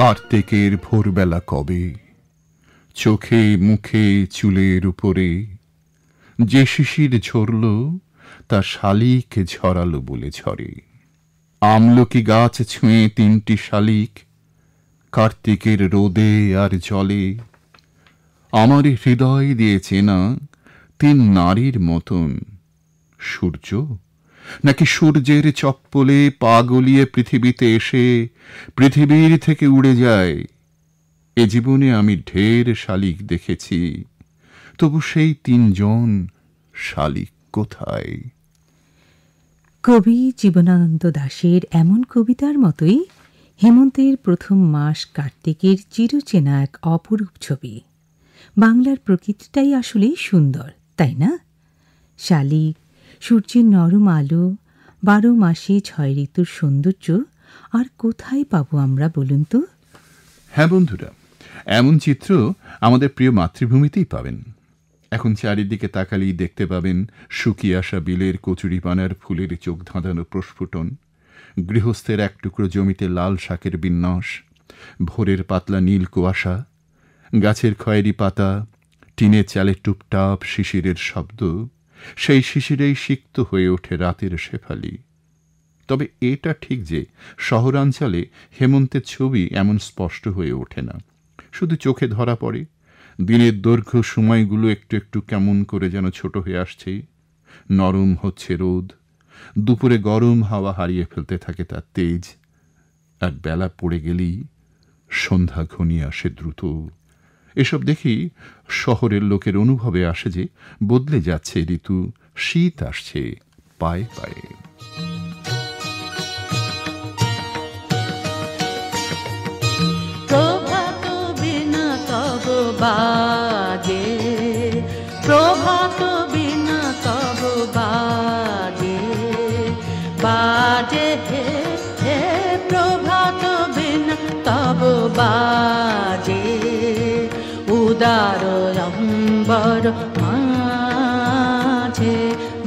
কার্তিকের ভোরবেলা কবে চোখে মুখে চুলের উপরে যে শিশির ঝরল তা শালিক ঝরালো বলে ঝরে আমলকি গাছ ছুঁয়ে তিনটি শালিক কার্তিকের রোদে আর জলে আমার হৃদয় দিয়ে চেনা তিন নারীর মতন সূর্য নাকি সূর্যের চপ্পলে পা গলিয়ে পৃথিবীতে এসে পৃথিবীর থেকে উড়ে যায় এ জীবনে আমি ঢের শালিক দেখেছি তবু সেই তিনজন শালিক কোথায় কবি জীবনানন্দ দাশের এমন কবিতার মতোই হেমন্তের প্রথম মাস কার্তিকের চিরচেনা এক অপরূপ ছবি বাংলার প্রকৃতিটাই আসলে সুন্দর তাই না শালিক সূর্যের নরম আলো বারো মাসে ছয় ঋতুর সৌন্দর্য আর কোথায় পাবো আমরা বলুন তো হ্যাঁ বন্ধুরা এমন চিত্র আমাদের প্রিয় মাতৃভূমিতেই পাবেন এখন চারিদিকে তাকালেই দেখতে পাবেন শুকিয়ে আসা বিলের কচুরিপানার ফুলের চোখ ধাঁধানো প্রস্ফুটন গৃহস্থের এক টুকরো জমিতে লাল শাকের বিন্যাস ভোরের পাতলা নীল কুয়াশা গাছের খয়েরি পাতা টিনের চালে টুপটাপ শিশিরের শব্দ সেই শিশিরেই সিক্ত হয়ে ওঠে রাতের শেফালি তবে এটা ঠিক যে শহরাঞ্চলে হেমন্তের ছবি এমন স্পষ্ট হয়ে ওঠে না শুধু চোখে ধরা পড়ে দিনের দৈর্ঘ্য সময়গুলো একটু একটু কেমন করে যেন ছোট হয়ে আসছে নরম হচ্ছে রোদ দুপুরে গরম হাওয়া হারিয়ে ফেলতে থাকে তার তেজ আর বেলা পড়ে গেলেই সন্ধ্যা ঘনিয়ে আসে দ্রুত এসব দেখেই শহরের লোকের অনুভবে আসে যে বদলে যাচ্ছে ঋতু শীত আসছে পায়ে পায়ে বা কারো অম্বর মাঝে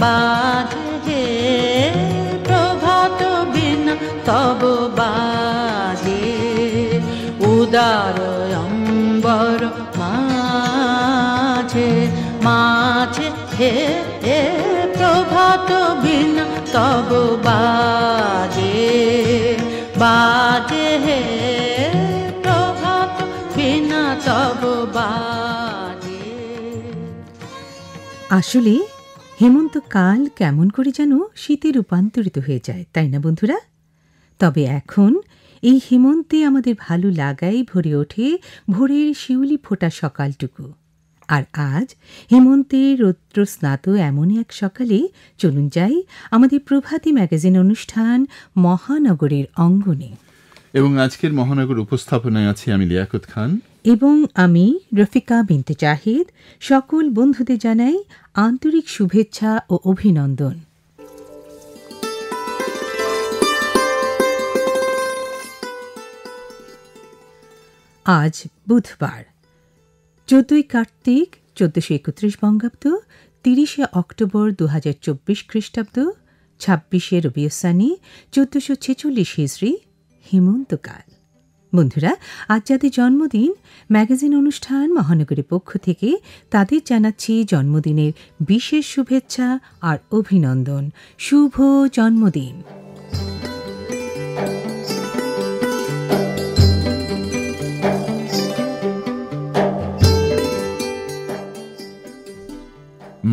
বাঁধে প্রভাত বিন তব বাজে উদার অম্বর মাঝে মাঝে হে হে প্রভাত বিন তব বাজে বাজে হে আসলে হেমন্তকাল কেমন করে যেন শীতে রূপান্তরিত হয়ে যায় তাই না বন্ধুরা তবে এখন এই হেমন্তে আমাদের ভালো লাগাই ভরে ওঠে ভোরের শিউলি ফোটা সকালটুকু আর আজ হেমন্তে রৌদ্র স্নাত এমনই এক সকালে চলুন যাই আমাদের প্রভাতী ম্যাগাজিন অনুষ্ঠান মহানগরের অঙ্গনে এবং আজকের মহানগর উপস্থাপনায় আছি আমি লিয়াকত খান এবং আমি রফিকা বিনতে জাহিদ সকল বন্ধুদের জানাই আন্তরিক শুভেচ্ছা ও অভিনন্দন আজ বুধবার চোদ্দই কার্তিক চোদ্দশো একত্রিশ বঙ্গাব্দ তিরিশে অক্টোবর দু হাজার চব্বিশ খ্রিস্টাব্দ ছাব্বিশে রবিউসানি চোদ্দশো ছেচল্লিশ হিজড়ি হেমন্তকাল বন্ধুরা আজ যাদের জন্মদিন ম্যাগাজিন অনুষ্ঠান মহানগরীর পক্ষ থেকে তাদের জানাচ্ছি জন্মদিনের বিশেষ শুভেচ্ছা আর অভিনন্দন শুভ জন্মদিন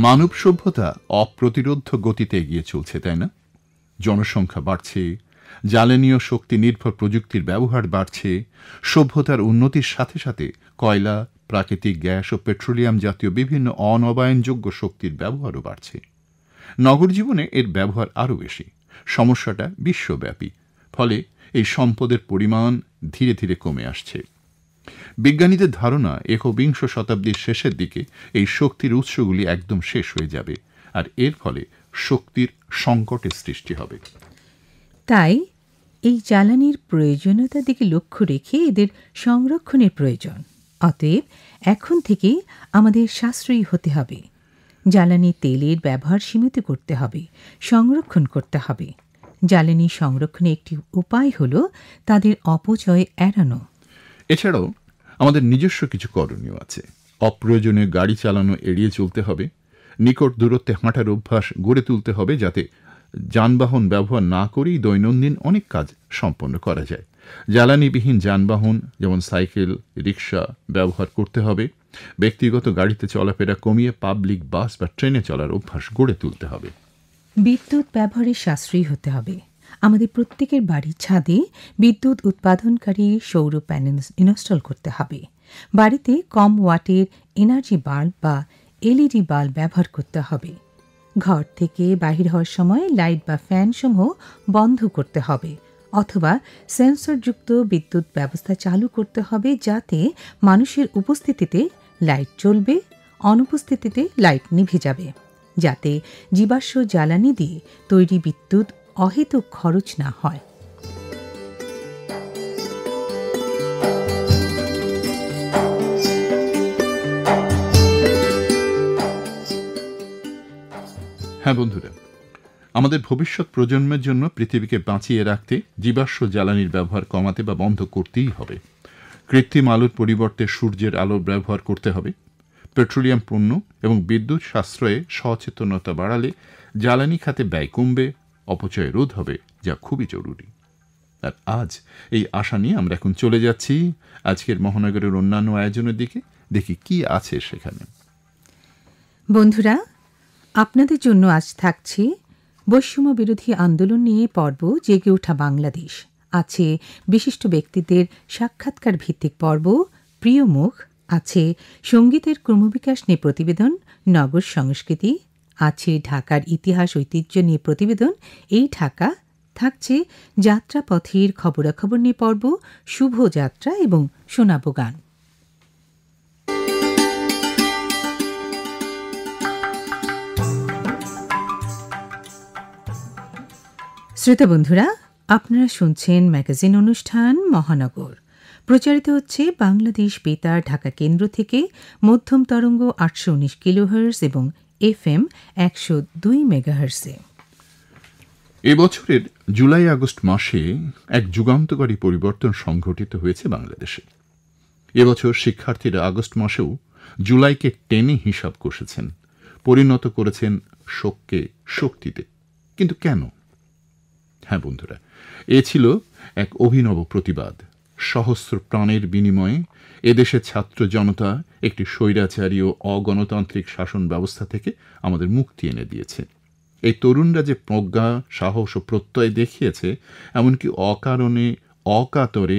মানব সভ্যতা অপ্রতিরোধ গতিতে এগিয়ে চলছে তাই না জনসংখ্যা বাড়ছে জ্বালানীয় শক্তি নির্ভর প্রযুক্তির ব্যবহার বাড়ছে সভ্যতার উন্নতির সাথে সাথে কয়লা প্রাকৃতিক গ্যাস ও পেট্রোলিয়াম জাতীয় বিভিন্ন অনবায়নযোগ্য শক্তির ব্যবহারও বাড়ছে নগর জীবনে এর ব্যবহার আরও বেশি সমস্যাটা বিশ্বব্যাপী ফলে এই সম্পদের পরিমাণ ধীরে ধীরে কমে আসছে বিজ্ঞানীদের ধারণা একবিংশ শতাব্দীর শেষের দিকে এই শক্তির উৎসগুলি একদম শেষ হয়ে যাবে আর এর ফলে শক্তির সংকটের সৃষ্টি হবে তাই এই জ্বালানির প্রয়োজনীয়তার দিকে লক্ষ্য রেখে এদের সংরক্ষণের প্রয়োজন অতএব এখন থেকে আমাদের সাশ্রয়ী হতে হবে জ্বালানি তেলের ব্যবহার সীমিত করতে হবে সংরক্ষণ করতে হবে জ্বালানি সংরক্ষণে একটি উপায় হল তাদের অপচয় এড়ানো এছাড়াও আমাদের নিজস্ব কিছু করণীয় আছে অপ্রয়োজনীয় গাড়ি চালানো এড়িয়ে চলতে হবে নিকট দূরত্বে হাঁটার অভ্যাস গড়ে তুলতে হবে যাতে যানবাহন ব্যবহার না করেই দৈনন্দিন অনেক কাজ সম্পন্ন করা যায় জ্বালানিবিহীন যানবাহন যেমন সাইকেল রিক্সা ব্যবহার করতে হবে ব্যক্তিগত গাড়িতে চলাফেরা কমিয়ে পাবলিক বাস বা ট্রেনে চলার অভ্যাস গড়ে তুলতে হবে বিদ্যুৎ ব্যবহারে সাশ্রয়ী হতে হবে আমাদের প্রত্যেকের বাড়ির ছাদে বিদ্যুৎ উৎপাদনকারী সৌর প্যানেল ইনস্টল করতে হবে বাড়িতে কম ওয়াটের এনার্জি বাল্ব বা এলইডি বাল্ব ব্যবহার করতে হবে ঘর থেকে বাহির হওয়ার সময় লাইট বা ফ্যানসমূহ বন্ধ করতে হবে অথবা সেন্সরযুক্ত বিদ্যুৎ ব্যবস্থা চালু করতে হবে যাতে মানুষের উপস্থিতিতে লাইট চলবে অনুপস্থিতিতে লাইট নিভে যাবে যাতে জীবাশ্ম জ্বালানি দিয়ে তৈরি বিদ্যুৎ অহেতুক খরচ না হয় হ্যাঁ বন্ধুরা আমাদের ভবিষ্যৎ প্রজন্মের জন্য পৃথিবীকে বাঁচিয়ে রাখতে জীবাশ্ম জ্বালানির ব্যবহার কমাতে বা বন্ধ করতেই হবে কৃত্রিম আলোর পরিবর্তে সূর্যের আলো ব্যবহার করতে হবে পেট্রোলিয়াম পণ্য এবং বিদ্যুৎ সাশ্রয়ে সচেতনতা বাড়ালে জ্বালানি খাতে ব্যয় কমবে অপচয় রোধ হবে যা খুবই জরুরি আর আজ এই আশা নিয়ে আমরা এখন চলে যাচ্ছি আজকের মহানগরের অন্যান্য আয়োজনের দিকে দেখি কি আছে সেখানে বন্ধুরা আপনাদের জন্য আজ থাকছে বৈষম্য বিরোধী আন্দোলন নিয়ে পর্ব জেগে ওঠা বাংলাদেশ আছে বিশিষ্ট ব্যক্তিদের সাক্ষাৎকার ভিত্তিক পর্ব প্রিয় মুখ আছে সঙ্গীতের ক্রমবিকাশ নিয়ে প্রতিবেদন নগর সংস্কৃতি আছে ঢাকার ইতিহাস ঐতিহ্য নিয়ে প্রতিবেদন এই ঢাকা থাকছে যাত্রাপথের খবরাখবর নিয়ে পর্ব শুভ যাত্রা এবং শোনাবো গান শ্রোতা বন্ধুরা আপনারা শুনছেন ম্যাগাজিন অনুষ্ঠান মহানগর প্রচারিত হচ্ছে বাংলাদেশ বেতার ঢাকা কেন্দ্র থেকে মধ্যম তরঙ্গ আটশো উনিশ কিলোহার্স এবং এফ এম একশো দুই মেগাহার্সে এবছরের জুলাই আগস্ট মাসে এক যুগান্তকারী পরিবর্তন সংঘটিত হয়েছে বাংলাদেশে এবছর শিক্ষার্থীরা আগস্ট মাসেও জুলাইকে টেনে হিসাব কষেছেন পরিণত করেছেন শোককে শক্তিতে কিন্তু কেন হ্যাঁ বন্ধুরা এ ছিল এক অভিনব প্রতিবাদ সহস্র প্রাণের বিনিময়ে এদেশের ছাত্র জনতা একটি স্বৈরাচারী ও অগণতান্ত্রিক শাসন ব্যবস্থা থেকে আমাদের মুক্তি এনে দিয়েছে এই তরুণরা যে প্রজ্ঞা সাহস ও প্রত্যয় দেখিয়েছে এমনকি অকারণে অকাতরে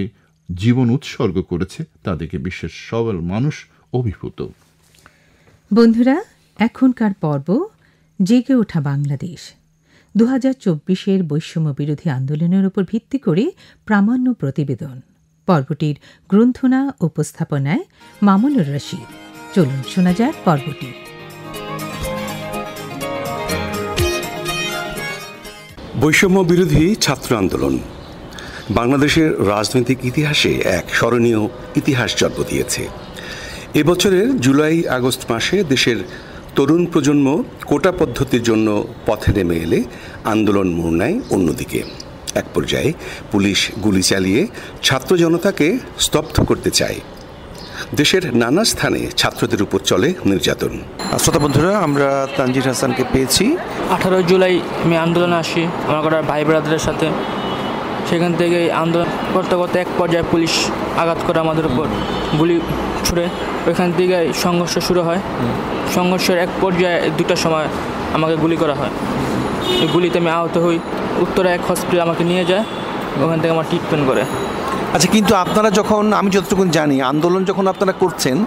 জীবন উৎসর্গ করেছে তাদেরকে বিশ্বের সবল মানুষ অভিভূত বন্ধুরা এখনকার পর্ব জেগে ওঠা বাংলাদেশ দু হাজার চব্বিশের বৈষম্য বিরোধী আন্দোলনের উপর ভিত্তি করে প্রামাণ্য প্রতিবেদন পর্বটির গ্রন্থনা উপস্থাপনায় মামুনুর রশিদ চলুন শোনা যাক পর্বটি বৈষম্য বিরোধী ছাত্র আন্দোলন বাংলাদেশের রাজনৈতিক ইতিহাসে এক স্মরণীয় ইতিহাস জন্ম দিয়েছে এবছরের জুলাই আগস্ট মাসে দেশের তরুণ প্রজন্ম কোটা পদ্ধতির জন্য পথে নেমে এলে আন্দোলন মোড় নেয় অন্যদিকে এক পর্যায়ে পুলিশ গুলি চালিয়ে ছাত্র জনতাকে স্তব্ধ করতে চায় দেশের নানা স্থানে ছাত্রদের উপর চলে নির্যাতন শ্রোতা বন্ধুরা আমরা তানজির হাসানকে পেয়েছি আঠারোই জুলাই আমি আন্দোলনে আসি আমার ভাই ব্রাদারের সাথে সেখান থেকে আন্দোলন করতে করতে এক পর্যায়ে পুলিশ আঘাত করে আমাদের উপর গুলি ছুড়ে ওইখান থেকে সংঘর্ষ শুরু হয় সংঘর্ষের এক পর্যায়ে দুটো সময় আমাকে গুলি করা হয় এই গুলিতে আমি আহত হই উত্তরা এক হসপিটাল আমাকে নিয়ে যায় ওখান থেকে আমার ট্রিটমেন্ট করে আচ্ছা কিন্তু আপনারা যখন আমি যতটুকু জানি আন্দোলন যখন আপনারা করছেন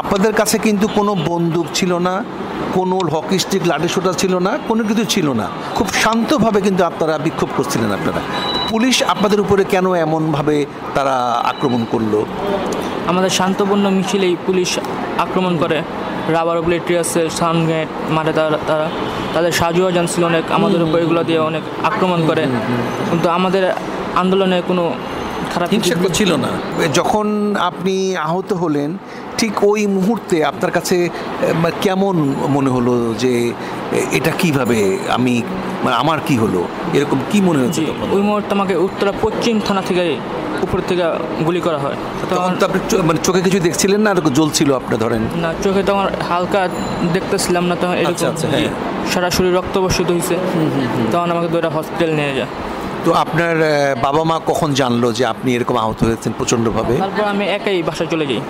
আপনাদের কাছে কিন্তু কোনো বন্দুক ছিল না কোনো হকি স্টিক লাঠি ছিল না কোনো কিছু ছিল না খুব শান্তভাবে কিন্তু আপনারা বিক্ষোভ করছিলেন আপনারা পুলিশ আপনাদের উপরে কেন এমনভাবে তারা আক্রমণ করলো আমাদের শান্তপূর্ণ মিছিলেই পুলিশ আক্রমণ করে রাবার ব্লেড টিয়াসে সানগ্রেট মাঠে তারা তারা তাদের সাজু অজান ছিল অনেক আমাদের উপর এগুলো দিয়ে অনেক আক্রমণ করে কিন্তু আমাদের আন্দোলনে কোনো খারাপ হিংসা ছিল না যখন আপনি আহত হলেন ঠিক ওই মুহূর্তে আপনার কাছে কেমন মনে হলো যে এটা কিভাবে আমি মানে আমার কি হলো এরকম কি মনে হয়েছে ওই মুহূর্তে আমাকে উত্তরা পশ্চিম থানা থেকে উপর থেকে গুলি করা হয় তখন তো আপনি মানে চোখে কিছু দেখছিলেন না জ্বলছিল আপনি ধরেন না চোখে তো আমার হালকা দেখতেছিলাম না তখন এরকম সারা শরীর বসিত হয়েছে তখন আমাকে দুটা হসপিটাল নিয়ে যায় তো আপনার বাবা মা কখন জানলো যে আপনি এরকম আহত হয়েছেন প্রচণ্ডভাবে তারপর আমি একাই বাসায় চলে যাই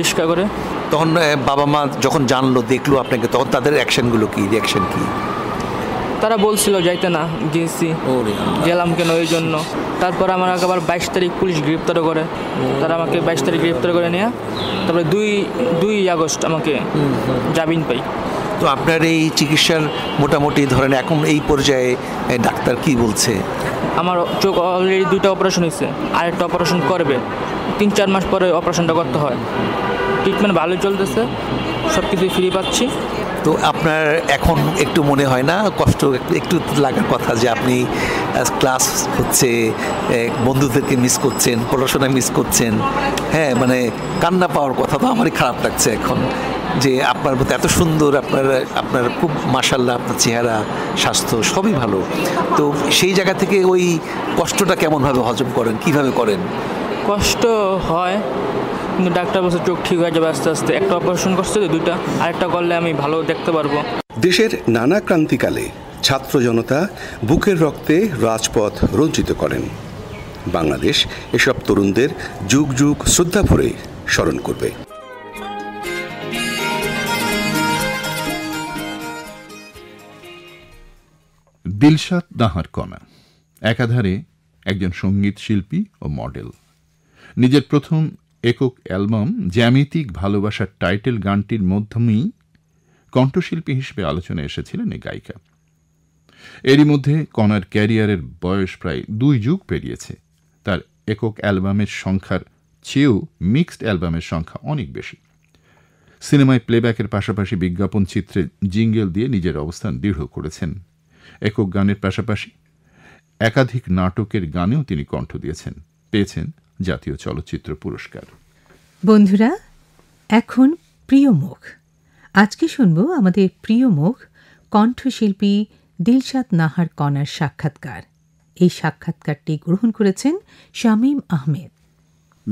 রিস্কা করে তখন বাবা মা যখন জানলো দেখলো আপনাকে তখন তাদের অ্যাকশনগুলো কী রিয়াকশন কী তারা বলছিল যাইতে না গেছি গেলাম কেন ওই জন্য তারপর আমার আবার বাইশ তারিখ পুলিশ গ্রেপ্তার করে তারা আমাকে বাইশ তারিখ গ্রেপ্তার করে নিয়ে তারপরে দুই দুই আগস্ট আমাকে জামিন পাই তো আপনার এই চিকিৎসার মোটামুটি ধরেন এখন এই পর্যায়ে ডাক্তার কি বলছে আমার চোখ অলরেডি দুটো অপারেশন হয়েছে আর একটা অপারেশন করবে তিন চার মাস পরে অপারেশনটা করতে হয় ট্রিটমেন্ট ভালোই চলতেছে সব কিছুই ফ্রি পাচ্ছি তো আপনার এখন একটু মনে হয় না কষ্ট একটু লাগার কথা যে আপনি ক্লাস হচ্ছে বন্ধুদেরকে মিস করছেন পড়াশোনা মিস করছেন হ্যাঁ মানে কান্না পাওয়ার কথা তো আমারই খারাপ লাগছে এখন যে আপনার মতো এত সুন্দর আপনার আপনার খুব মাসাল্লাহ আপনার চেহারা স্বাস্থ্য সবই ভালো তো সেই জায়গা থেকে ওই কষ্টটা কেমনভাবে হজম করেন কিভাবে করেন কষ্ট হয় কিন্তু ডাক্তার বলছে চোখ ঠিক হয়ে যাবে আস্তে আস্তে একটা অপারেশন করছে তো দুইটা আরেকটা করলে আমি ভালো দেখতে পারবো দেশের নানা ক্রান্তিকালে ছাত্র জনতা বুকের রক্তে রাজপথ রঞ্জিত করেন বাংলাদেশ এসব তরুণদের যুগ যুগ শ্রদ্ধা ভরে স্মরণ করবে দিলশাদ কণা একাধারে একজন সঙ্গীত শিল্পী ও মডেল নিজের প্রথম একক অ্যালবাম জ্যামিতিক ভালোবাসার টাইটেল গানটির মাধ্যমেই কণ্ঠশিল্পী হিসেবে আলোচনায় এসেছিলেন এই গায়িকা এরই মধ্যে কনার ক্যারিয়ারের বয়স প্রায় দুই যুগ পেরিয়েছে তার একক অ্যালবামের সংখ্যার চেয়েও মিক্সড অ্যালবামের সংখ্যা অনেক বেশি সিনেমায় প্লেব্যাকের পাশাপাশি বিজ্ঞাপন চিত্রে জিঙ্গেল দিয়ে নিজের অবস্থান দৃঢ় করেছেন একক গানের পাশাপাশি একাধিক নাটকের গানেও তিনি কণ্ঠ দিয়েছেন পেয়েছেন জাতীয় চলচ্চিত্র পুরস্কার বন্ধুরা এখন প্রিয় মুখ আজকে শুনব আমাদের প্রিয় মুখ কণ্ঠশিল্পী দিলশাদ নাহার কণার সাক্ষাৎকার এই সাক্ষাৎকারটি গ্রহণ করেছেন শামীম আহমেদ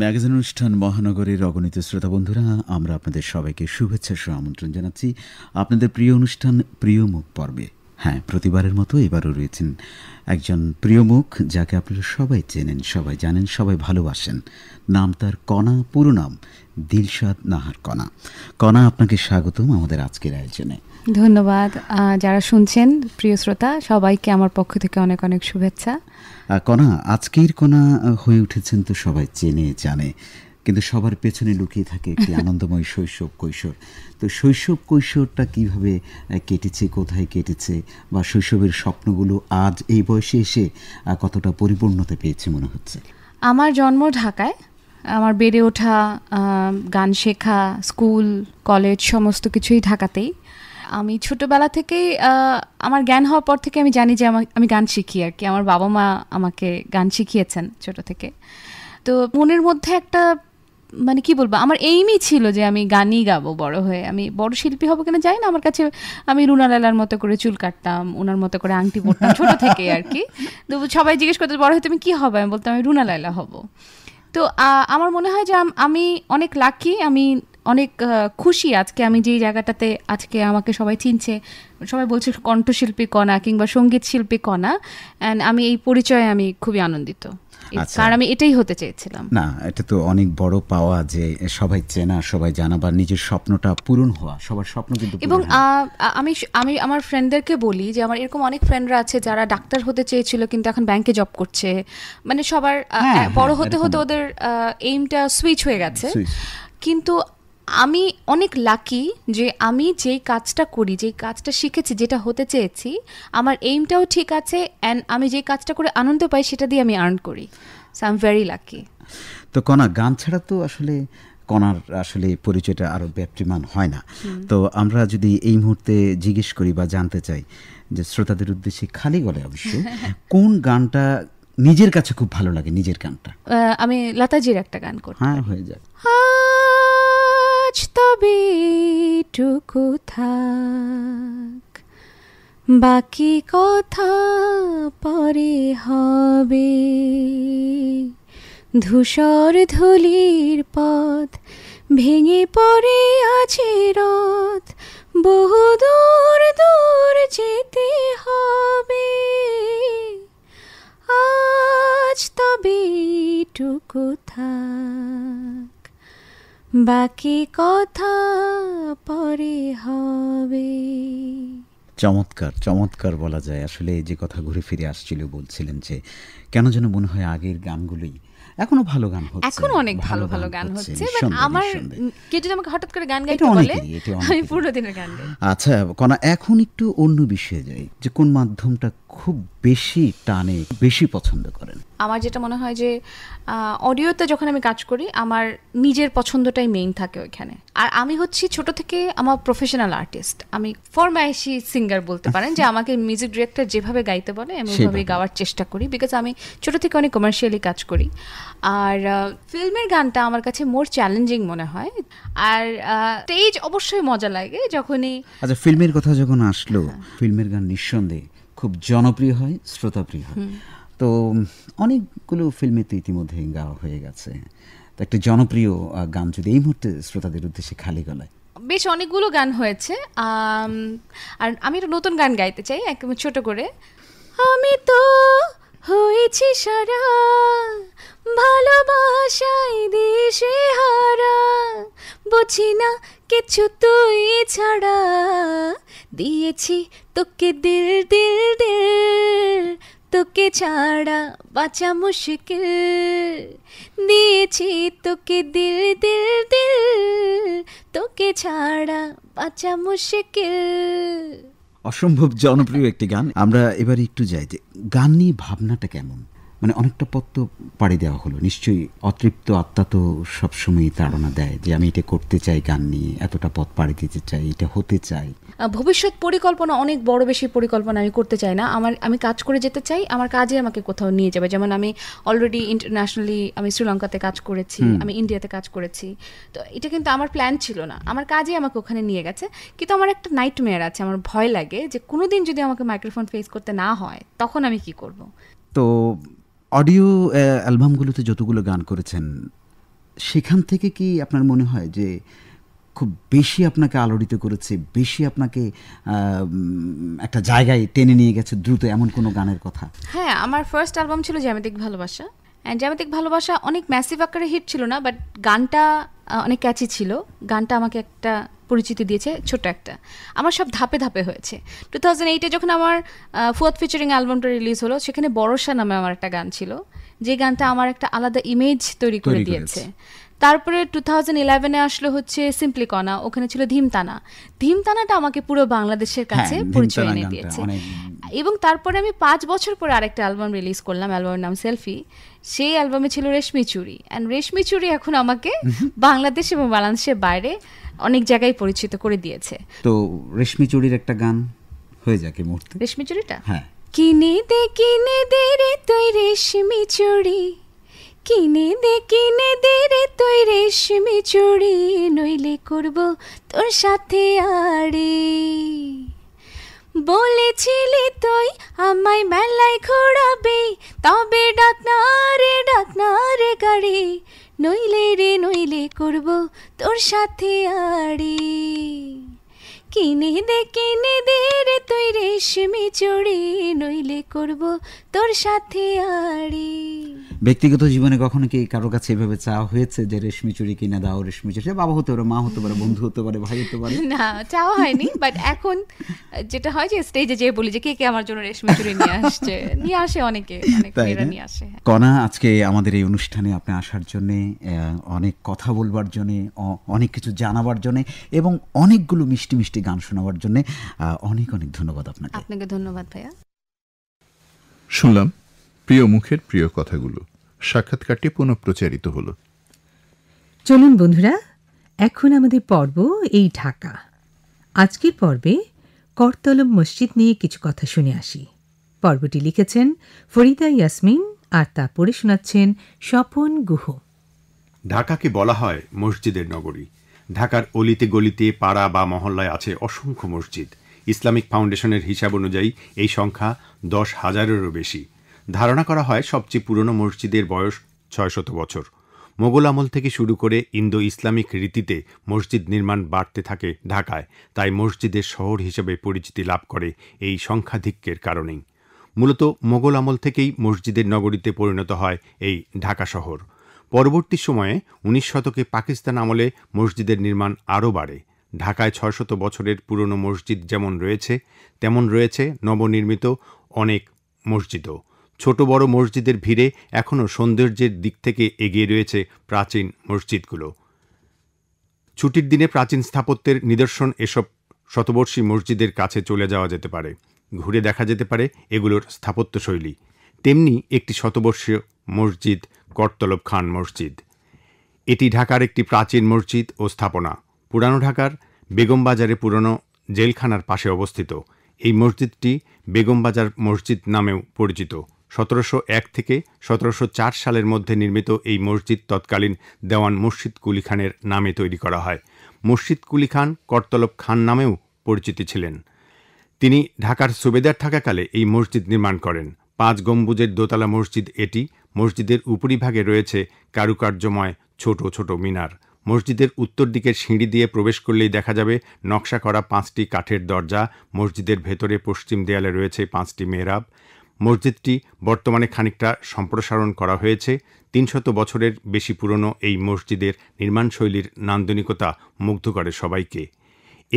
ম্যাগাজিন অনুষ্ঠান মহানগরীর অগণিত শ্রোতা বন্ধুরা আমরা আপনাদের সবাইকে শুভেচ্ছা আমন্ত্রণ জানাচ্ছি আপনাদের প্রিয় অনুষ্ঠান প্রিয় মুখ পর্বে হ্যাঁ প্রতিবারের মতো এবারও রয়েছেন একজন প্রিয় মুখ যাকে আপনারা সবাই চেনেন সবাই জানেন সবাই ভালোবাসেন নাম তার কণা পুরো নাম দিলশাদ নাহার কণা কণা আপনাকে স্বাগতম আমাদের আজকের আয়োজনে ধন্যবাদ যারা শুনছেন প্রিয় শ্রোতা সবাইকে আমার পক্ষ থেকে অনেক অনেক শুভেচ্ছা কণা আজকের কণা হয়ে উঠেছেন তো সবাই চেনে জানে কিন্তু সবার পেছনে লুকিয়ে থাকে একটি আনন্দময় শৈশব কৈশোর তো শৈশব কৈশোরটা কিভাবে কেটেছে কোথায় কেটেছে বা শৈশবের স্বপ্নগুলো আজ এই বয়সে এসে কতটা পরিপূর্ণতা পেয়েছে মনে হচ্ছে আমার জন্ম ঢাকায় আমার বেড়ে ওঠা গান শেখা স্কুল কলেজ সমস্ত কিছুই ঢাকাতেই আমি ছোটোবেলা থেকেই আমার জ্ঞান হওয়ার পর থেকে আমি জানি যে আমার আমি গান শিখি আর কি আমার বাবা মা আমাকে গান শিখিয়েছেন ছোট থেকে তো মনের মধ্যে একটা মানে কি বলবো আমার এইমই ছিল যে আমি গানই গাবো বড় হয়ে আমি বড় শিল্পী হবো কিনা যাই না আমার কাছে আমি রুনা মতো করে চুল কাটতাম ওনার মতো করে আংটি পরতাম ছোট থেকে আর কি তো সবাই জিজ্ঞেস করতো বড় হয়ে তুমি কি হবে আমি বলতাম আমি রুনা হব তো আমার মনে হয় যে আমি অনেক লাকি আমি অনেক খুশি আজকে আমি যেই জায়গাটাতে আজকে আমাকে সবাই চিনছে সবাই বলছে কণ্ঠশিল্পী কণা কিংবা সঙ্গীত শিল্পী কণা অ্যান্ড আমি এই পরিচয়ে আমি খুবই আনন্দিত আচ্ছা। কারণ আমি এটাই হতে চেয়েছিলাম না এটা তো অনেক বড় পাওয়া যে সবাই চেনা সবাই জানা বা নিজের স্বপ্নটা পূরণ হওয়া সবার স্বপ্ন কিন্তু এবং আমি আমি আমার ফ্রেন্ডদেরকে বলি যে আমার এরকম অনেক ফ্রেন্ডরা আছে যারা ডাক্তার হতে চেয়েছিল কিন্তু এখন ব্যাংকে জব করছে মানে সবার হ্যাঁ, হ্যাঁ, বড় হ্যাঁ, হতে হতে ওদের এইমটা সুইচ হয়ে গেছে কিন্তু আমি অনেক লাকি যে আমি যেই কাজটা করি যেই কাজটা শিখেছি যেটা হতে চেয়েছি আমার এইমটাও ঠিক আছে অ্যান্ড আমি যেই কাজটা করে আনন্দ পাই সেটা দিয়ে আমি আর্ন করি so I am very lucky তো কণা গান ছাড়া তো আসলে কণার আসলে পরিচয়টা আরও ব্যাপ্তিমান হয় না তো আমরা যদি এই মুহূর্তে জিজ্ঞেস করি বা জানতে চাই যে শ্রোতাদের উদ্দেশ্যে খালি গলে অবশ্য কোন গানটা নিজের কাছে খুব ভালো লাগে নিজের গানটা আমি লতাজির একটা গান করি হ্যাঁ হয়ে যায় আজ তবে টুকু থাক বাকি কথা পরে হবে ধূসর ধুলির পথ ভেঙে পড়ে আছে রথ বহুদূর দূর যেতে হবে আজ তবে টুকু থাক বাকি কথা পরে হবে চমৎকার চমৎকার বলা যায় আসলে যে কথা ঘুরে ফিরে আসছিল বলছিলেন যে কেন যেন মনে হয় আগের গানগুলোই এখনো ভালো গান হচ্ছে এখন অনেক ভালো ভালো গান হচ্ছে আমার কে যদি আমাকে হঠাৎ করে গান গাইতে বলে আমি পুরো দিনের গান গাই আচ্ছা কোন এখন একটু অন্য বিষয়ে যাই যে কোন মাধ্যমটা খুব বেশি টানে বেশি পছন্দ করেন আমার যেটা মনে হয় যে অডিওতে যখন আমি কাজ করি আমার নিজের পছন্দটাই মেইন থাকে ওইখানে আর আমি হচ্ছি ছোট থেকে আমার প্রফেশনাল আর্টিস্ট আমি ফরমাইশি সিঙ্গার বলতে পারেন যে আমাকে মিউজিক ডিরেক্টর যেভাবে গাইতে বলে আমি ওইভাবেই গাওয়ার চেষ্টা করি বিকজ আমি ছোট থেকে অনেক কমার্শিয়ালি কাজ করি আর ফিল্মের গানটা আমার কাছে মোর চ্যালেঞ্জিং মনে হয় আর স্টেজ অবশ্যই মজা লাগে যখনই আচ্ছা ফিল্মের কথা যখন আসলো ফিল্মের হ্যাঁ। গান নিঃসন্দেহে খুব জনপ্রিয় হয় শ্রোতাপ্রিয় হয় তো অনেকগুলো ফিল্মে তো ইতিমধ্যে গাওয়া হয়ে গেছে তো একটা জনপ্রিয় গান যদি এই মুহূর্তে শ্রোতাদের উদ্দেশ্যে খালি গলায় বেশ অনেকগুলো গান হয়েছে আর আমি একটা নতুন গান গাইতে চাই একদম ছোট করে আমি তো হয়েছি সারা ভালোবাসায় দিশে হারা বুঝি না কিছু তুই ছাড়া দিয়েছি তোকে দিল দিল দিল তোকে ছাড়া বাঁচা মুশকিল দিয়েছি তোকে দিল দিল দিল তোকে ছাড়া বাঁচা মুশকিল অসম্ভব জনপ্রিয় একটি গান আমরা এবার একটু যাই যে গান নিয়ে ভাবনাটা কেমন মানে অনেকটা পথ তো পাড়ি দেওয়া হলো নিশ্চয়ই অতৃপ্ত আত্মা তো সবসময় তাড়না দেয় যে আমি এটা করতে চাই গান নিয়ে এতটা পথ পাড়ি দিতে চাই এটা হতে চাই ভবিষ্যৎ পরিকল্পনা অনেক বড় বেশি পরিকল্পনা আমি করতে চাই না আমার আমি কাজ করে যেতে চাই আমার কাজে আমাকে কোথাও নিয়ে যাবে যেমন আমি অলরেডি ইন্টারন্যাশনালি আমি শ্রীলঙ্কাতে কাজ করেছি আমি ইন্ডিয়াতে কাজ করেছি তো এটা কিন্তু আমার প্ল্যান ছিল না আমার কাজে আমাকে ওখানে নিয়ে গেছে কিন্তু আমার একটা নাইট মেয়ার আছে আমার ভয় লাগে যে কোনোদিন যদি আমাকে মাইক্রোফোন ফেস করতে না হয় তখন আমি কি করব তো অডিও অ্যালবামগুলোতে যতগুলো গান করেছেন সেখান থেকে কি আপনার মনে হয় যে খুব বেশি আপনাকে আলোড়িত করেছে বেশি আপনাকে একটা জায়গায় টেনে নিয়ে গেছে দ্রুত এমন কোনো গানের কথা হ্যাঁ আমার ফার্স্ট অ্যালবাম ছিল জ্যামিতিক ভালোবাসা জ্যামিতিক ভালোবাসা অনেক ম্যাসিভ আকারে হিট ছিল না বাট গানটা অনেক ক্যাচি ছিল গানটা আমাকে একটা পরিচিতি দিয়েছে ছোট একটা আমার সব ধাপে ধাপে হয়েছে টু থাউজেন্ড এইটে যখন আমার ফুয়াত ফিচারিং অ্যালবামটা রিলিজ হলো সেখানে বরসা নামে আমার একটা গান ছিল যে গানটা আমার একটা আলাদা ইমেজ তৈরি করে দিয়েছে তারপরে টু থাউজেন্ড ইলেভেনে আসলো হচ্ছে সিম্পলিকনা ওখানে ছিল ধীমতানা ধীমতানাটা আমাকে পুরো বাংলাদেশের হ্যাঁ, কাছে পরিচয় এনে দিয়েছে এবং তারপরে আমি পাঁচ বছর পরে আরেকটা অ্যালবাম রিলিজ করলাম অ্যালবামের নাম সেলফি সেই অ্যালবামে ছিল রেশমি চুরি অ্যান্ড রেশমি চুরি এখন আমাকে বাংলাদেশ এবং বাংলাদেশের বাইরে অনেক জায়গায় পরিচিত করে দিয়েছে তো রেশমি চুরির একটা গান হয়ে যাক এই মুহূর্তে রেশমি চুরিটা হ্যাঁ কিনে দে কিনে দে রে তুই রেশমি চুরি কিনে দে কিনে দে রে তুই রেশমি চুরি নইলে করব তোর সাথে আরে বলেছিলি তুই আমায় মেলায় ঘোরাবি তবে ডাক না রে ডাক না রে গাড়ি নইলে রে নইলে করব তোর সাথে আড়ি কিনে দে কিনে দে রে তুই রেশমি চড়ি নইলে করব তোর সাথে আড়ি ব্যক্তিগত জীবনে কখনো কি কারোর কাছে এভাবে চাওয়া হয়েছে যে রেশমি চুরি কিনে দাও রেশমি চুরি বাবা হতে পারে মা হতে পারে বন্ধু হতে পারে ভাই হতে পারে না চাওয়া হয়নি বাট এখন যেটা হয় যে স্টেজে যেয়ে বলি যে কে কে আমার জন্য রেশমি চুরি নিয়ে আসছে নিয়ে আসে অনেকে অনেকে নিয়ে আসে হ্যাঁ। কণা আজকে আমাদের এই অনুষ্ঠানে আপনি আসার জন্য অনেক কথা বলবার জন্য অনেক কিছু জানাবার জন্য এবং অনেকগুলো মিষ্টি মিষ্টি গান শোনাবার জন্য অনেক অনেক ধন্যবাদ আপনাকে আপনাকে ধন্যবাদ ভাইয়া শুনলাম প্রিয় মুখের প্রিয় কথাগুলো সাক্ষাৎকারটি পুনঃপ্রচারিত হল চলুন বন্ধুরা এখন আমাদের পর্ব এই ঢাকা আজকের পর্বে করতলম মসজিদ নিয়ে কিছু কথা শুনে আসি পর্বটি লিখেছেন ফরিদা ইয়াসমিন আর তা পড়ে শোনাচ্ছেন স্বপন গুহ ঢাকাকে বলা হয় মসজিদের নগরী ঢাকার অলিতে গলিতে পাড়া বা মহল্লায় আছে অসংখ্য মসজিদ ইসলামিক ফাউন্ডেশনের হিসাব অনুযায়ী এই সংখ্যা দশ হাজারেরও বেশি ধারণা করা হয় সবচেয়ে পুরনো মসজিদের বয়স ছয়শত বছর মোগল আমল থেকে শুরু করে ইন্দো ইসলামিক রীতিতে মসজিদ নির্মাণ বাড়তে থাকে ঢাকায় তাই মসজিদের শহর হিসেবে পরিচিতি লাভ করে এই সংখ্যাধিক্যের কারণেই মূলত মোগল আমল থেকেই মসজিদের নগরীতে পরিণত হয় এই ঢাকা শহর পরবর্তী সময়ে উনিশ শতকে পাকিস্তান আমলে মসজিদের নির্মাণ আরও বাড়ে ঢাকায় ছয়শত বছরের পুরনো মসজিদ যেমন রয়েছে তেমন রয়েছে নবনির্মিত অনেক মসজিদও ছোট বড় মসজিদের ভিড়ে এখনও সৌন্দর্যের দিক থেকে এগিয়ে রয়েছে প্রাচীন মসজিদগুলো ছুটির দিনে প্রাচীন স্থাপত্যের নিদর্শন এসব শতবর্ষী মসজিদের কাছে চলে যাওয়া যেতে পারে ঘুরে দেখা যেতে পারে এগুলোর স্থাপত্যশৈলী তেমনি একটি শতবর্ষীয় মসজিদ করতলব খান মসজিদ এটি ঢাকার একটি প্রাচীন মসজিদ ও স্থাপনা পুরানো ঢাকার বেগমবাজারে পুরনো জেলখানার পাশে অবস্থিত এই মসজিদটি বেগমবাজার মসজিদ নামেও পরিচিত সতেরোশো এক থেকে সতেরোশো চার সালের মধ্যে নির্মিত এই মসজিদ তৎকালীন দেওয়ান মুর্শিদ কুলি খানের নামে তৈরি করা হয় মুর্শিদ কুলি খান কর্তলব খান নামেও পরিচিত ছিলেন তিনি ঢাকার সুবেদার থাকাকালে এই মসজিদ নির্মাণ করেন পাঁচ গম্বুজের দোতলা মসজিদ এটি মসজিদের উপরিভাগে রয়েছে কারুকার্যময় ছোট ছোট মিনার মসজিদের উত্তর দিকের সিঁড়ি দিয়ে প্রবেশ করলেই দেখা যাবে নকশা করা পাঁচটি কাঠের দরজা মসজিদের ভেতরে পশ্চিম দেয়ালে রয়েছে পাঁচটি মেহরাব মসজিদটি বর্তমানে খানিকটা সম্প্রসারণ করা হয়েছে তিনশত বছরের বেশি পুরনো এই মসজিদের নির্মাণশৈলীর নান্দনিকতা মুগ্ধ করে সবাইকে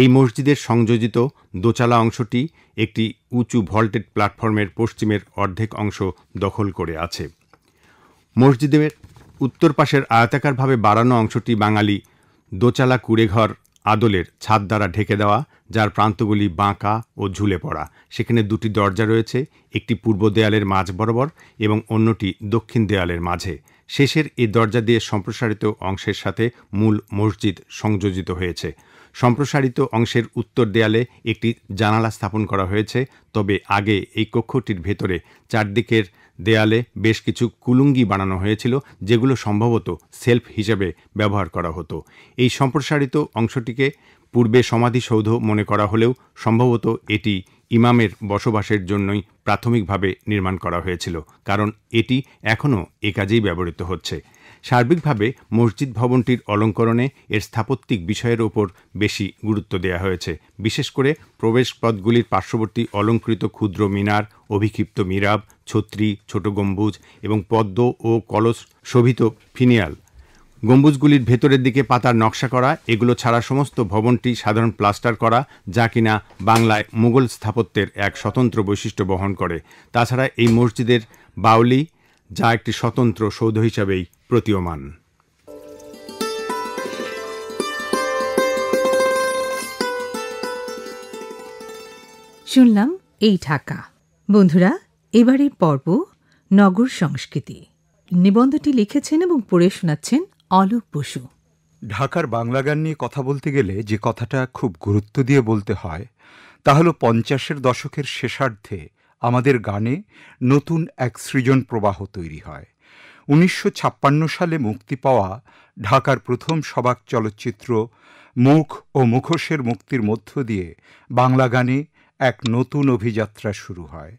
এই মসজিদের সংযোজিত দোচালা অংশটি একটি উঁচু ভল্টেড প্ল্যাটফর্মের পশ্চিমের অর্ধেক অংশ দখল করে আছে মসজিদের উত্তর পাশের আয়তাকারভাবে বাড়ানো অংশটি বাঙালি দোচালা কুড়েঘর আদলের ছাদ দ্বারা ঢেকে দেওয়া যার প্রান্তগুলি বাঁকা ও ঝুলে পড়া সেখানে দুটি দরজা রয়েছে একটি পূর্ব দেয়ালের মাঝ বরাবর এবং অন্যটি দক্ষিণ দেয়ালের মাঝে শেষের এই দরজা দিয়ে সম্প্রসারিত অংশের সাথে মূল মসজিদ সংযোজিত হয়েছে সম্প্রসারিত অংশের উত্তর দেয়ালে একটি জানালা স্থাপন করা হয়েছে তবে আগে এই কক্ষটির ভেতরে চারদিকের দেয়ালে বেশ কিছু কুলুঙ্গি বানানো হয়েছিল যেগুলো সম্ভবত সেলফ হিসেবে ব্যবহার করা হতো এই সম্প্রসারিত অংশটিকে পূর্বে সমাধিসৌধ মনে করা হলেও সম্ভবত এটি ইমামের বসবাসের জন্যই প্রাথমিকভাবে নির্মাণ করা হয়েছিল কারণ এটি এখনও এ কাজেই ব্যবহৃত হচ্ছে সার্বিকভাবে মসজিদ ভবনটির অলঙ্করণে এর স্থাপত্যিক বিষয়ের ওপর বেশি গুরুত্ব দেওয়া হয়েছে বিশেষ করে প্রবেশপথগুলির পার্শ্ববর্তী অলঙ্কৃত ক্ষুদ্র মিনার অভিক্ষিপ্ত মিরাব ছত্রি ছোট গম্বুজ এবং পদ্ম ও কলস শোভিত ফিনিয়াল গম্বুজগুলির ভেতরের দিকে পাতার নকশা করা এগুলো ছাড়া সমস্ত ভবনটি সাধারণ প্লাস্টার করা যা কিনা বাংলায় মুঘল স্থাপত্যের এক স্বতন্ত্র বৈশিষ্ট্য বহন করে তাছাড়া এই মসজিদের বাউলি যা একটি স্বতন্ত্র সৌধ হিসাবেই প্রতীয়মান শুনলাম এই ঢাকা বন্ধুরা এবারের পর্ব নগর সংস্কৃতি নিবন্ধটি লিখেছেন এবং পড়ে শোনাচ্ছেন অলোক বসু ঢাকার বাংলা গান নিয়ে কথা বলতে গেলে যে কথাটা খুব গুরুত্ব দিয়ে বলতে হয় তা হল পঞ্চাশের দশকের শেষার্ধে আমাদের গানে নতুন এক সৃজন প্রবাহ তৈরি হয় উনিশশো সালে মুক্তি পাওয়া ঢাকার প্রথম সবাক চলচ্চিত্র মুখ ও মুখোশের মুক্তির মধ্য দিয়ে বাংলা গানে এক নতুন অভিযাত্রা শুরু হয়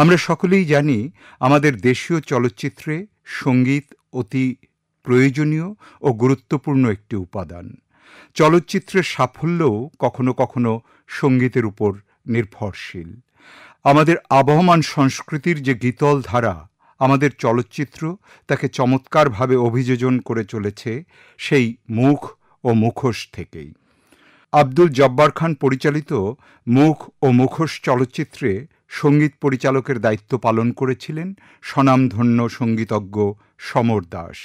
আমরা সকলেই জানি আমাদের দেশীয় চলচ্চিত্রে সঙ্গীত অতি প্রয়োজনীয় ও গুরুত্বপূর্ণ একটি উপাদান চলচ্চিত্রের সাফল্যও কখনো কখনো সঙ্গীতের উপর নির্ভরশীল আমাদের আবহমান সংস্কৃতির যে গীতল ধারা আমাদের চলচ্চিত্র তাকে চমৎকারভাবে অভিযোজন করে চলেছে সেই মুখ ও মুখোশ থেকেই আব্দুল জব্বার খান পরিচালিত মুখ ও মুখোশ চলচ্চিত্রে সঙ্গীত পরিচালকের দায়িত্ব পালন করেছিলেন স্বনামধন্য সঙ্গীতজ্ঞ সমর দাস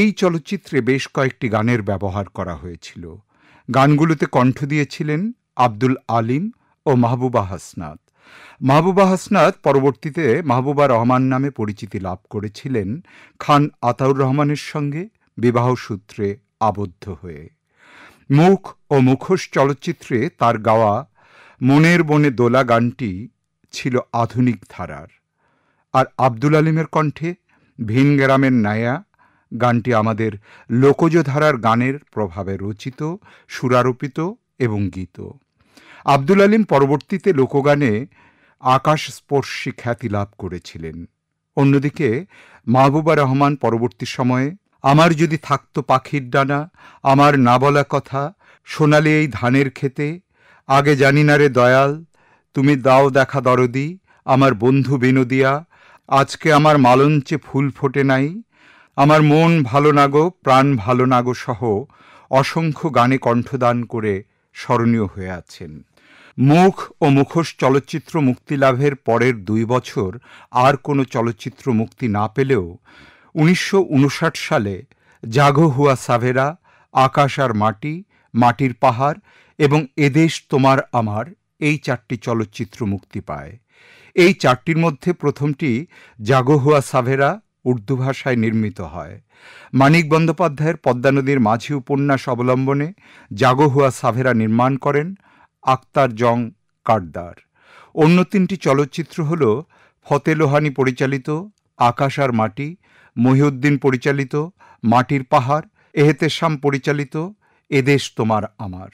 এই চলচ্চিত্রে বেশ কয়েকটি গানের ব্যবহার করা হয়েছিল গানগুলোতে কণ্ঠ দিয়েছিলেন আব্দুল আলিম ও মাহবুবা হাসনাত মাহবুবা হাসনাত পরবর্তীতে মাহবুবা রহমান নামে পরিচিতি লাভ করেছিলেন খান আতাউর রহমানের সঙ্গে বিবাহ সূত্রে আবদ্ধ হয়ে মুখ ও মুখোশ চলচ্চিত্রে তার গাওয়া মনের বনে দোলা গানটি ছিল আধুনিক ধারার আর আব্দুল আলিমের কণ্ঠে ভিন নায়া গানটি আমাদের লোকজধারার গানের প্রভাবে রচিত সুরারোপিত এবং গীত আব্দুল আলীম পরবর্তীতে লোকগানে আকাশস্পর্শী খ্যাতি লাভ করেছিলেন অন্যদিকে মাহবুবা রহমান পরবর্তী সময়ে আমার যদি থাকত পাখির ডানা আমার না বলা কথা সোনালি এই ধানের খেতে আগে জানি না রে দয়াল তুমি দাও দেখা দরদি আমার বন্ধু বিনোদিয়া আজকে আমার মালঞ্চে ফুল ফোটে নাই আমার মন ভালো নাগো প্রাণ ভালো নাগো সহ অসংখ্য গানে কণ্ঠদান করে স্মরণীয় হয়ে আছেন মুখ ও মুখোশ চলচ্চিত্র মুক্তিলাভের পরের দুই বছর আর কোনো চলচ্চিত্র মুক্তি না পেলেও উনিশশো সালে জাগো হুয়া সাভেরা আকাশ আর মাটি মাটির পাহাড় এবং এদেশ তোমার আমার এই চারটি চলচ্চিত্র মুক্তি পায় এই চারটির মধ্যে প্রথমটি জাগো হুয়া সাভেরা উর্দু ভাষায় নির্মিত হয় মানিক বন্দ্যোপাধ্যায়ের পদ্মা নদীর মাঝি উপন্যাস অবলম্বনে জাগোহুয়া সাভেরা নির্মাণ করেন আক্তার জং কারদার অন্য তিনটি চলচ্চিত্র হল ফতে লোহানি পরিচালিত আকাশ আর মাটি মহিউদ্দিন পরিচালিত মাটির পাহাড় এহেতেশাম পরিচালিত এদেশ তোমার আমার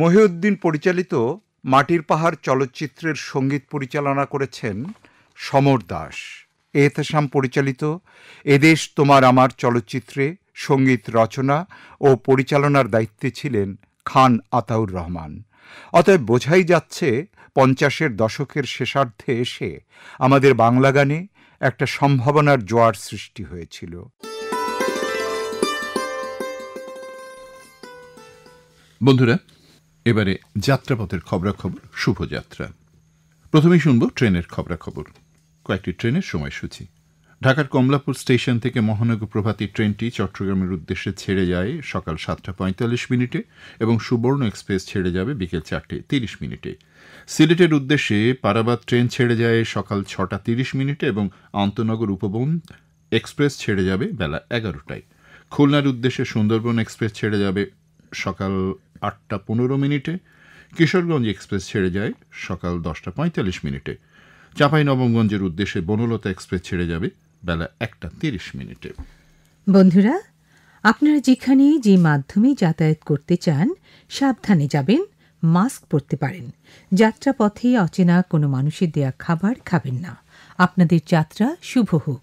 মহিউদ্দিন পরিচালিত মাটির পাহাড় চলচ্চিত্রের সঙ্গীত পরিচালনা করেছেন সমর দাস এহতেশাম পরিচালিত এদেশ তোমার আমার চলচ্চিত্রে সঙ্গীত রচনা ও পরিচালনার দায়িত্বে ছিলেন খান আতাউর রহমান অতএব বোঝাই যাচ্ছে পঞ্চাশের দশকের শেষার্ধে এসে আমাদের বাংলা গানে একটা সম্ভাবনার জোয়ার সৃষ্টি হয়েছিল বন্ধুরা এবারে যাত্রাপথের খবরাখবর শুভযাত্রা প্রথমেই শুনব ট্রেনের খবরাখবর খবর কয়েকটি ট্রেনের সময়সূচি ঢাকার কমলাপুর স্টেশন থেকে মহানগর প্রভাতী ট্রেনটি চট্টগ্রামের উদ্দেশ্যে ছেড়ে যায় সকাল সাতটা পঁয়তাল্লিশ মিনিটে এবং সুবর্ণ এক্সপ্রেস ছেড়ে যাবে বিকেল চারটে তিরিশ মিনিটে সিলেটের উদ্দেশ্যে পারাবাদ ট্রেন ছেড়ে যায় সকাল ছটা তিরিশ মিনিটে এবং আন্তনগর উপবন এক্সপ্রেস ছেড়ে যাবে বেলা এগারোটায় খুলনার উদ্দেশ্যে সুন্দরবন এক্সপ্রেস ছেড়ে যাবে সকাল আটটা পনেরো মিনিটে কিশোরগঞ্জ এক্সপ্রেস ছেড়ে যায় সকাল দশটা পঁয়তাল্লিশ মিনিটে নবমগঞ্জের উদ্দেশ্যে বনলতা এক্সপ্রেস ছেড়ে যাবে বেলা একটা তিরিশ মিনিটে বন্ধুরা আপনারা যেখানে যে মাধ্যমে যাতায়াত করতে চান সাবধানে যাবেন মাস্ক পরতে পারেন যাত্রা পথে অচেনা কোনো মানুষের দেয়া খাবার খাবেন না আপনাদের যাত্রা শুভ হোক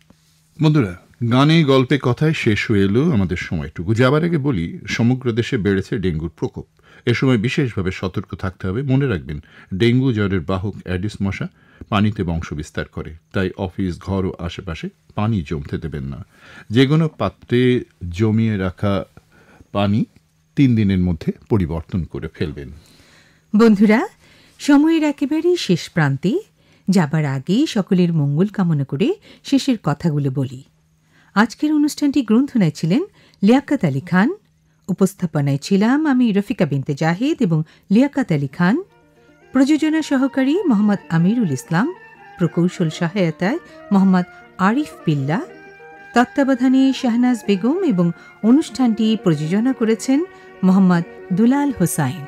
বন্ধুরা গানে গল্পে কথায় শেষ হয়ে এলো আমাদের সময়টুকু যাবার আগে বলি সমগ্র দেশে বেড়েছে ডেঙ্গুর প্রকোপ এ সময় বিশেষভাবে সতর্ক থাকতে হবে মনে রাখবেন ডেঙ্গু জ্বরের বাহক অ্যাডিস মশা পানিতে বিস্তার করে তাই অফিস ঘর ও আশেপাশে পানি জমতে দেবেন না যে কোনো পাত্রে জমিয়ে রাখা পানি তিন দিনের মধ্যে পরিবর্তন করে ফেলবেন বন্ধুরা সময়ের একেবারেই শেষ প্রান্তে যাবার আগে সকলের মঙ্গল কামনা করে শেষের কথাগুলো বলি আজকের অনুষ্ঠানটি গ্রন্থনায় ছিলেন লিয়াকাত আলী খান উপস্থাপনায় ছিলাম আমি রফিকা বিনতে জাহিদ এবং লিয়াকাত আলী খান প্রযোজনা সহকারী মোহাম্মদ আমিরুল ইসলাম প্রকৌশল সহায়তায় মোহাম্মদ আরিফ বিল্লা তত্ত্বাবধানে শাহনাজ বেগম এবং অনুষ্ঠানটি প্রযোজনা করেছেন মোহাম্মদ দুলাল হোসাইন